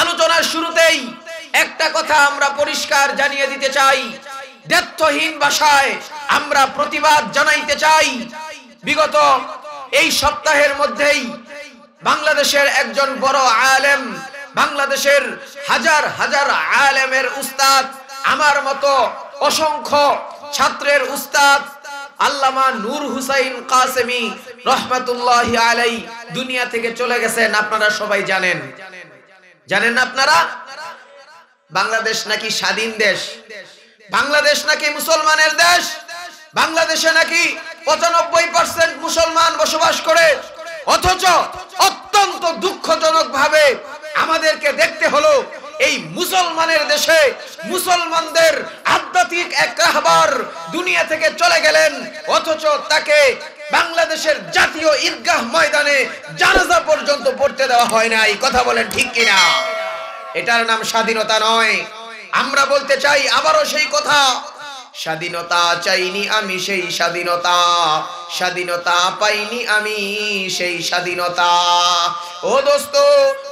আলোচনার শুরুতেই একটা কথা আমরা পরিষ্কার জানিয়ে দিতে চাই দ্বৈতহীন ভাষায় আমরা প্রতিবাদ জানাইতে চাই বিগত এই সপ্তাহের মধ্যেই বাংলাদেশের একজন বড় আলেম বাংলাদেশের হাজার হাজার আলেমের উস্তাদ আমার মতো অসংখ্য ছাত্রের উস্তাদ আল্লামা নূর হুসাইন কাসেমি রহমাতুল্লাহ আলাই দুনিয়া থেকে চলে গেছেন আপনারা সবাই জানেন জানেন আপনারা বাংলাদেশ নাকি স্বাধীন দেশ বাংলাদেশ নাকি মুসলমানের দেশ বাংলাদেশে নাকি পঁচানব্বই পার্সেন্ট মুসলমান বসবাস করে অথচ অত্যন্ত দুঃখজনক ভাবে আমাদেরকে দেখতে হলো এই মুসলমানের দেশে মুসলমানদের আধ্যাত্মিক এক রাহবার দুনিয়া থেকে চলে গেলেন অথচ তাকে বাংলাদেশের জাতীয় ঈদগাহ ময়দানে জানাজা পর্যন্ত পড়তে দেওয়া হয় নাই কথা বলেন ঠিক কিনা এটার নাম স্বাধীনতা নয় আমরা বলতে চাই আবারও সেই কথা স্বাধীনতা চাইনি আমি সেই স্বাধীনতা স্বাধীনতা পাইনি আমি সেই স্বাধীনতা ও দোস্ত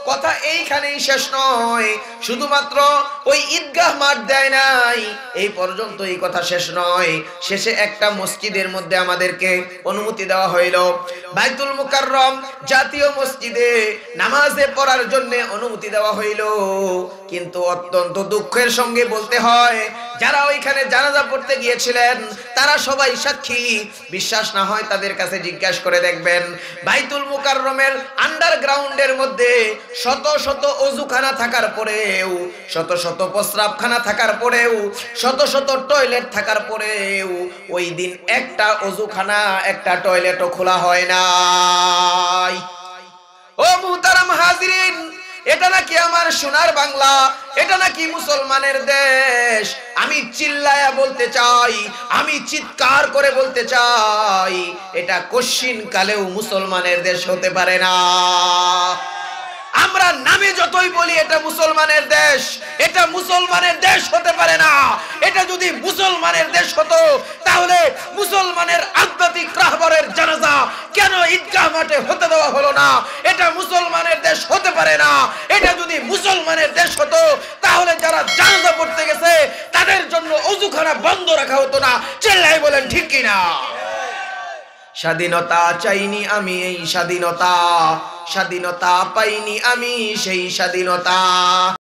কথা এইখানেই শেষ নয় শুধুমাত্র ওই ঈদগাহ মাঠ দেয় নাই এই পর্যন্ত এই কথা শেষ নয় শেষে একটা মসজিদের মধ্যে আমাদেরকে অনুমতি দেওয়া হইল বাইতুল মুকাররম জাতীয় মসজিদে নামাজে পড়ার জন্য অনুমতি দেওয়া হইল কিন্তু অত্যন্ত দুঃখের সঙ্গে বলতে হয় যারা ওইখানে জানাজা পড়তে গিয়েছিলেন তারা সবাই সাক্ষী বিশ্বাস না হয় তাদের কাছে জিজ্ঞাসা করে দেখবেন বাইতুল মুকাররমের আন্ডারগ্রাউন্ডের মধ্যে শত শত অজুখানা থাকার পরেও শত শত প্রস্রাবখানা থাকার পরেও শত শত টয়লেট থাকার পরেও ওই দিন একটা অজুখানা একটা টয়লেটও খোলা হয় নাই ও মুহতারাম হাজিরিন এটা নাকি আমার সোনার বাংলা এটা নাকি মুসলমানের দেশ আমি চিল্লায়া বলতে চাই আমি চিৎকার করে বলতে চাই এটা কশিন কালেও মুসলমানের দেশ হতে পারে না আমরা নামে যতই বলি এটা মুসলমানের দেশ এটা মুসলমানের দেশ হতে পারে না এটা যদি মুসলমানের দেশ হতো তাহলে মুসলমানের আধ্যাত্মিক রাহবরের জানাজা কেন ঈদগাহ মাঠে হতে দেওয়া হলো না এটা মুসলমানের দেশ হতে পারে না এটা যদি মুসলমানের দেশ হতো তাহলে যারা জানাজা পড়তে গেছে তাদের জন্য অজুখানা বন্ধ রাখা হতো না চেল্লাই বলেন ঠিক কিনা স্বাধীনতা চাইনি আমি এই স্বাধীনতা স্বাধীনতা পাইনি আমি সেই স্বাধীনতা